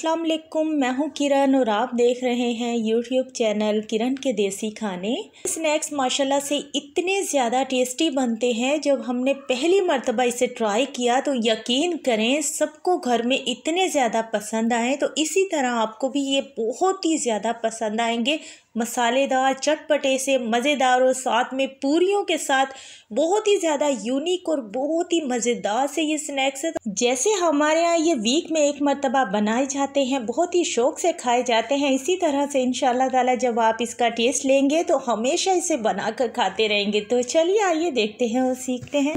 असलम मैं हूँ किरण और आप देख रहे हैं यूट्यूब चैनल किरण के देसी खाने स्नैक्स माशाल्लाह से इतने ज़्यादा टेस्टी बनते हैं जब हमने पहली मरतबा इसे ट्राई किया तो यकीन करें सबको घर में इतने ज़्यादा पसंद आए तो इसी तरह आपको भी ये बहुत ही ज़्यादा पसंद आएंगे मसालेदार चटपटे से मज़ेदार और साथ में पूरियों के साथ बहुत ही ज़्यादा यूनिक और बहुत ही मज़ेदार से ये स्नैक्स है जैसे हमारे यहाँ ये वीक में एक मरतबा बनाए जाते हैं बहुत ही शौक से खाए जाते हैं इसी तरह से इन ताला जब आप इसका टेस्ट लेंगे तो हमेशा इसे बना कर खाते रहेंगे तो चलिए आइए देखते हैं और सीखते हैं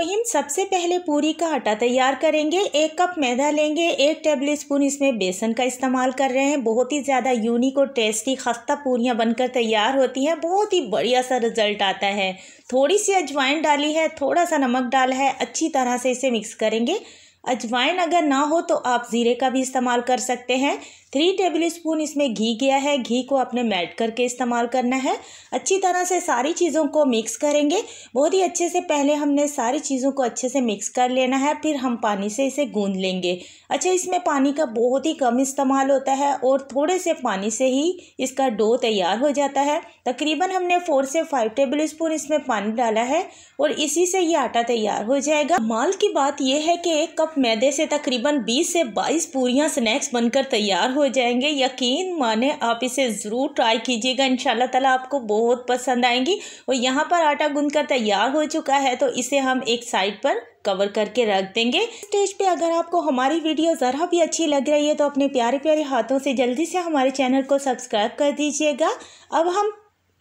रहीम सबसे पहले पूरी का आटा तैयार करेंगे एक कप मैदा लेंगे एक टेबल स्पून इसमें बेसन का इस्तेमाल कर रहे हैं बहुत ही ज़्यादा यूनिक और टेस्टी ख़स्ता पूरियाँ बनकर तैयार होती हैं बहुत ही बढ़िया सा रिज़ल्ट आता है थोड़ी सी अजवाइन डाली है थोड़ा सा नमक डाला है अच्छी तरह से इसे मिक्स करेंगे अजवाइन अगर ना हो तो आप ज़ीरे का भी इस्तेमाल कर सकते हैं थ्री टेबल स्पून इसमें घी गया है घी को आपने मेल्ट करके इस्तेमाल करना है अच्छी तरह से सारी चीज़ों को मिक्स करेंगे बहुत ही अच्छे से पहले हमने सारी चीज़ों को अच्छे से मिक्स कर लेना है फिर हम पानी से इसे गूंद लेंगे अच्छा इसमें पानी का बहुत ही कम इस्तेमाल होता है और थोड़े से पानी से ही इसका डो तैयार हो जाता है तकरीबन हमने फोर से फाइव टेबल स्पून इसमें पानी डाला है और इसी से ये आटा तैयार हो जाएगा माल की बात यह है कि एक कप मैदे से तकरीबन बीस से बाईस पूरियाँ स्नैक्स बनकर तैयार हो हो जाएंगे यकीन माने आप इसे ज़रूर ट्राई कीजिएगा इन ताला आपको बहुत पसंद आएंगी और यहाँ पर आटा गूंद कर तैयार हो चुका है तो इसे हम एक साइड पर कवर करके रख देंगे स्टेज पे अगर आपको हमारी वीडियो ज़रा भी अच्छी लग रही है तो अपने प्यारे प्यारे हाथों से जल्दी से हमारे चैनल को सब्सक्राइब कर दीजिएगा अब हम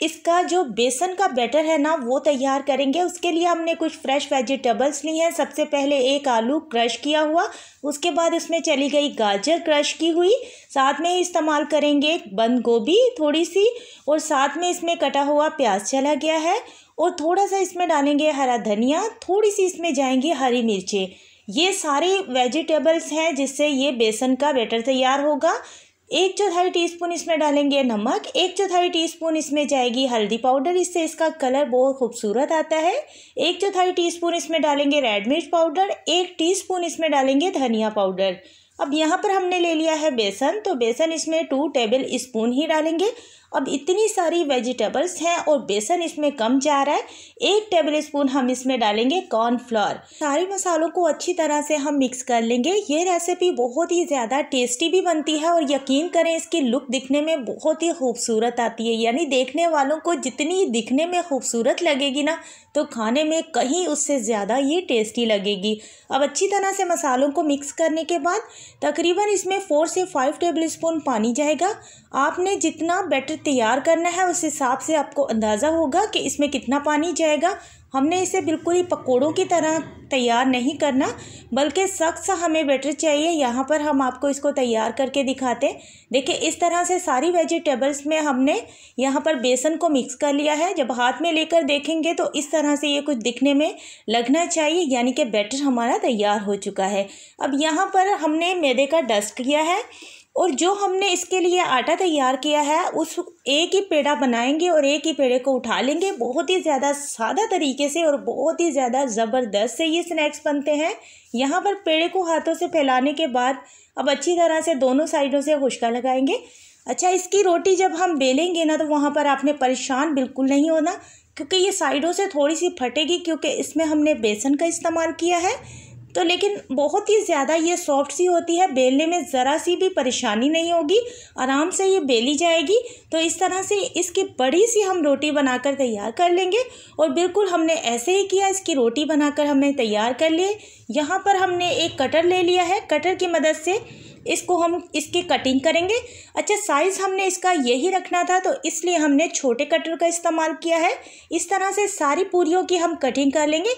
इसका जो बेसन का बैटर है ना वो तैयार करेंगे उसके लिए हमने कुछ फ्रेश वेजिटेबल्स ली हैं सबसे पहले एक आलू क्रश किया हुआ उसके बाद उसमें चली गई गाजर क्रश की हुई साथ में इस्तेमाल करेंगे बंद गोभी थोड़ी सी और साथ में इसमें कटा हुआ प्याज चला गया है और थोड़ा सा इसमें डालेंगे हरा धनिया थोड़ी सी इसमें जाएंगी हरी मिर्चें ये सारे वेजिटेबल्स हैं जिससे ये बेसन का बैटर तैयार होगा एक चौथाई टीस्पून इसमें डालेंगे नमक एक चौथाई टीस्पून इसमें जाएगी हल्दी पाउडर इससे इसका कलर बहुत खूबसूरत आता है एक चौथाई टीस्पून इसमें डालेंगे रेड मिर्च पाउडर एक टीस्पून इसमें डालेंगे धनिया पाउडर अब यहाँ पर हमने ले लिया है बेसन तो बेसन इसमें टू टेबल स्पून ही डालेंगे अब इतनी सारी वेजिटेबल्स हैं और बेसन इसमें कम जा रहा है एक टेबल स्पून हम इसमें डालेंगे कॉर्नफ्लोर सारे मसालों को अच्छी तरह से हम मिक्स कर लेंगे ये रेसिपी बहुत ही ज़्यादा टेस्टी भी बनती है और यकीन करें इसकी लुक दिखने में बहुत ही खूबसूरत आती है यानी देखने वालों को जितनी दिखने में खूबसूरत लगेगी ना तो खाने में कहीं उससे ज़्यादा ये टेस्टी लगेगी अब अच्छी तरह से मसालों को मिक्स करने के बाद तकरीबन इसमें फ़ोर से फाइव टेबल स्पून पानी जाएगा आपने जितना बैटर तैयार करना है उस हिसाब से आपको अंदाज़ा होगा कि इसमें कितना पानी जाएगा हमने इसे बिल्कुल ही पकोड़ों की तरह तैयार नहीं करना बल्कि सख्त सा हमें बैटर चाहिए यहाँ पर हम आपको इसको तैयार करके दिखाते देखिए इस तरह से सारी वेजिटेबल्स में हमने यहाँ पर बेसन को मिक्स कर लिया है जब हाथ में लेकर देखेंगे तो इस तरह से ये कुछ दिखने में लगना चाहिए यानी कि बैटर हमारा तैयार हो चुका है अब यहाँ पर हमने मैदे का डस्ट किया है और जो हमने इसके लिए आटा तैयार किया है उस एक ही पेड़ा बनाएंगे और एक ही पेड़े को उठा लेंगे बहुत ही ज़्यादा सादा तरीके से और बहुत ही ज़्यादा ज़बरदस्त से ये स्नैक्स बनते हैं यहाँ पर पेड़े को हाथों से फैलाने के बाद अब अच्छी तरह से दोनों साइडों से हुशका लगाएंगे अच्छा इसकी रोटी जब हम बेलेंगे ना तो वहाँ पर आपने परेशान बिल्कुल नहीं होना क्योंकि ये साइडों से थोड़ी सी फटेगी क्योंकि इसमें हमने बेसन का इस्तेमाल किया है तो लेकिन बहुत ही ज़्यादा ये सॉफ्ट सी होती है बेलने में ज़रा सी भी परेशानी नहीं होगी आराम से ये बेली जाएगी तो इस तरह से इसकी बड़ी सी हम रोटी बनाकर तैयार कर लेंगे और बिल्कुल हमने ऐसे ही किया इसकी रोटी बनाकर हमने तैयार कर लिए यहाँ पर हमने एक कटर ले लिया है कटर की मदद से इसको हम इसकी कटिंग करेंगे अच्छा साइज़ हमने इसका यही रखना था तो इसलिए हमने छोटे कटर का इस्तेमाल किया है इस तरह से सारी पूरियों की हम कटिंग कर लेंगे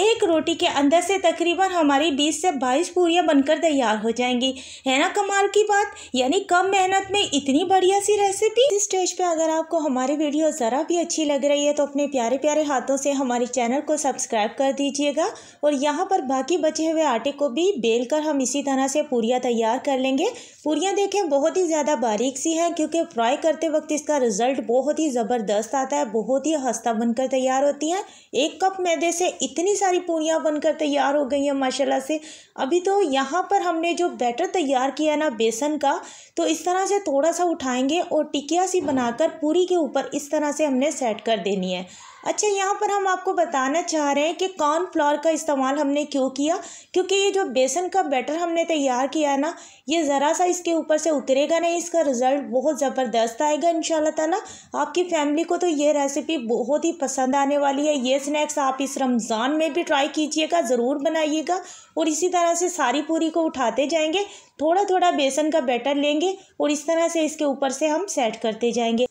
एक रोटी के अंदर से तकरीबन हमारी बीस से बाईस पूरियाँ बनकर तैयार हो जाएंगी है ना कमाल की बात यानी कम मेहनत में इतनी बढ़िया सी रेसिपी इस स्टेज पर अगर आपको हमारी वीडियो ज़रा भी अच्छी लग रही है तो अपने प्यारे प्यारे हाथों से हमारे चैनल को सब्सक्राइब कर दीजिएगा और यहाँ पर बाकी बचे हुए आटे को भी बेल कर हम इसी तरह से पूरियाँ तैयार कर कर लेंगे पूरियाँ देखें बहुत ही ज़्यादा बारीक सी हैं क्योंकि फ्राई करते वक्त इसका रिज़ल्ट बहुत ही ज़बरदस्त आता है बहुत ही हस्ता बनकर तैयार होती हैं एक कप मैदे से इतनी सारी पूरियाँ बनकर तैयार हो गई हैं माशाल्लाह से अभी तो यहाँ पर हमने जो बैटर तैयार किया है ना बेसन का तो इस तरह से थोड़ा सा उठाएँगे और टिकिया सी बनाकर पूरी के ऊपर इस तरह से हमने सेट कर देनी है अच्छा यहाँ पर हम आपको बताना चाह रहे हैं कि कॉर्न फ्लोर का इस्तेमाल हमने क्यों किया क्योंकि ये जो बेसन का बैटर हमने तैयार किया ना ये ज़रा सा इसके ऊपर से उतरेगा नहीं इसका रिज़ल्ट बहुत ज़बरदस्त आएगा इन ताला आपकी फैमिली को तो ये रेसिपी बहुत ही पसंद आने वाली है ये स्नैक्स आप इस रमज़ान में भी ट्राई कीजिएगा ज़रूर बनाइएगा और इसी तरह से सारी पूरी को उठाते जाएंगे थोड़ा थोड़ा बेसन का बैटर लेंगे और इस तरह से इसके ऊपर से हम सेट करते जाएंगे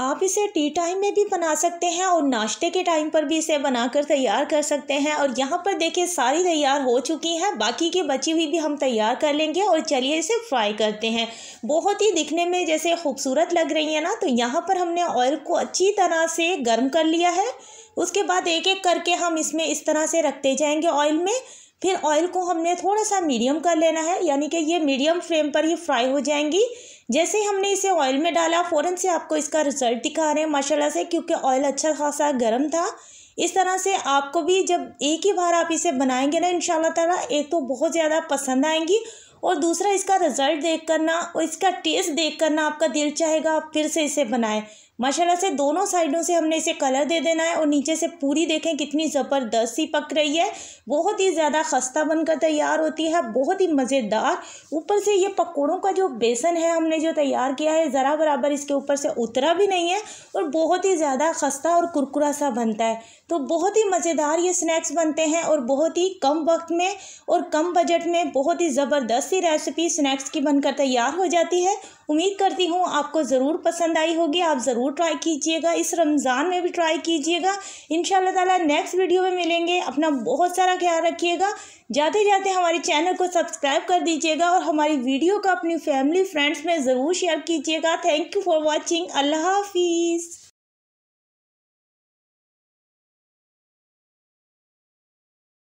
आप इसे टी टाइम में भी बना सकते हैं और नाश्ते के टाइम पर भी इसे बनाकर तैयार कर सकते हैं और यहाँ पर देखिए सारी तैयार हो चुकी है बाकी की बची हुई भी हम तैयार कर लेंगे और चलिए इसे फ्राई करते हैं बहुत ही दिखने में जैसे खूबसूरत लग रही है ना तो यहाँ पर हमने ऑयल को अच्छी तरह से गर्म कर लिया है उसके बाद एक एक करके हम इसमें इस तरह से रखते जाएंगे ऑयल में फिर ऑयल को हमने थोड़ा सा मीडियम कर लेना है यानी कि ये मीडियम फ्लेम पर ही फ्राई हो जाएंगी जैसे ही हमने इसे ऑयल में डाला फ़ौरन से आपको इसका रिज़ल्ट दिखा रहे हैं माशाल्लाह से क्योंकि ऑयल अच्छा खासा गर्म था इस तरह से आपको भी जब एक ही बार आप इसे बनाएंगे ना इन ताला एक तो बहुत ज़्यादा पसंद आएंगी और दूसरा इसका रिज़ल्ट देख करना और इसका टेस्ट देख करना आपका दिल चाहेगा आप फिर से इसे बनाएं माशाल्लाह से दोनों साइडों से हमने इसे कलर दे देना है और नीचे से पूरी देखें कितनी ज़बरदस्त सी पक रही है बहुत ही ज़्यादा खस्ता बनकर तैयार होती है बहुत ही मज़ेदार ऊपर से ये पकौड़ों का जो बेसन है हमने जो तैयार किया है ज़रा बराबर इसके ऊपर से उतरा भी नहीं है और बहुत ही ज़्यादा खस्ता और कुरकुरा सा बनता है तो बहुत ही मज़ेदार ये स्नैक्स बनते हैं और बहुत ही कम वक्त में और कम बजट में बहुत ही ज़बरदस्त सी रेसिपी स्नैक्स की बनकर तैयार हो जाती है उम्मीद करती हूँ आपको ज़रूर पसंद आई होगी आप ज़रूर ज़रूर ट्राई कीजिएगा इस रमज़ान में भी ट्राई कीजिएगा इन ताला नेक्स्ट वीडियो में मिलेंगे अपना बहुत सारा ख्याल रखिएगा जाते जाते हमारे चैनल को सब्सक्राइब कर दीजिएगा और हमारी वीडियो को अपनी फैमिली फ्रेंड्स में ज़रूर शेयर कीजिएगा थैंक यू फॉर वॉचिंग अल्लाह हाफिज़